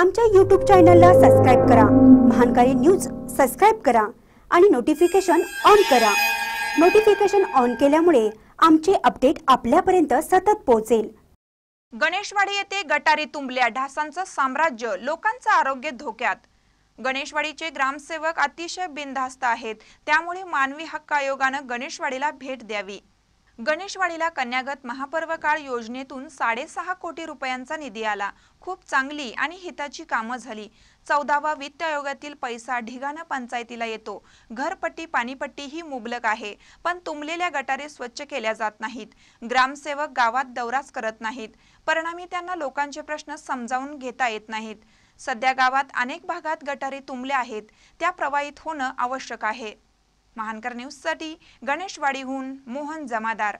आमच्या यूट्यूब चॅनलला सबस्क्राईब करा महानकारी न्यूज सबस्क्राईब करा आणि नोटिफिकेशन ऑन करा नोटिफिकेशन ऑन केल्यामुळे आमचे अपडेट आपल्यापर्यंत सतत पोहोचेल गणेशवाडी येथे गटारी तुंबल्या ढासांचं साम्राज्य लोकांचं आरोग्य धोक्यात गणेशवाडीचे ग्रामसेवक अतिशय बिनधास्त आहेत त्यामुळे मानवी हक्क आयोगानं गणेशवाडीला भेट द्यावी गणेशवाडीला कन्यागत महापर्व काळ योजनेतून साडेसहा कोटी रुपयांचा निधी आला खूप चांगली आणि हिताची कामं झाली चौदावा वित्त आयोगातील पैसा ढिगाणा पंचायतीला येतो घरपट्टी पाणीपट्टी ही मुबलक आहे पण तुंबलेल्या गटारे स्वच्छ केल्या जात नाहीत ग्रामसेवक गावात दौराच करत नाहीत परिणामी त्यांना लोकांचे प्रश्न समजावून घेता येत नाहीत सध्या गावात अनेक भागात गटारे तुंबल्या आहेत त्या प्रवाहित होणं आवश्यक आहे महानकर न्यूजसाठी गणेशवाडीहून मोहन जमादार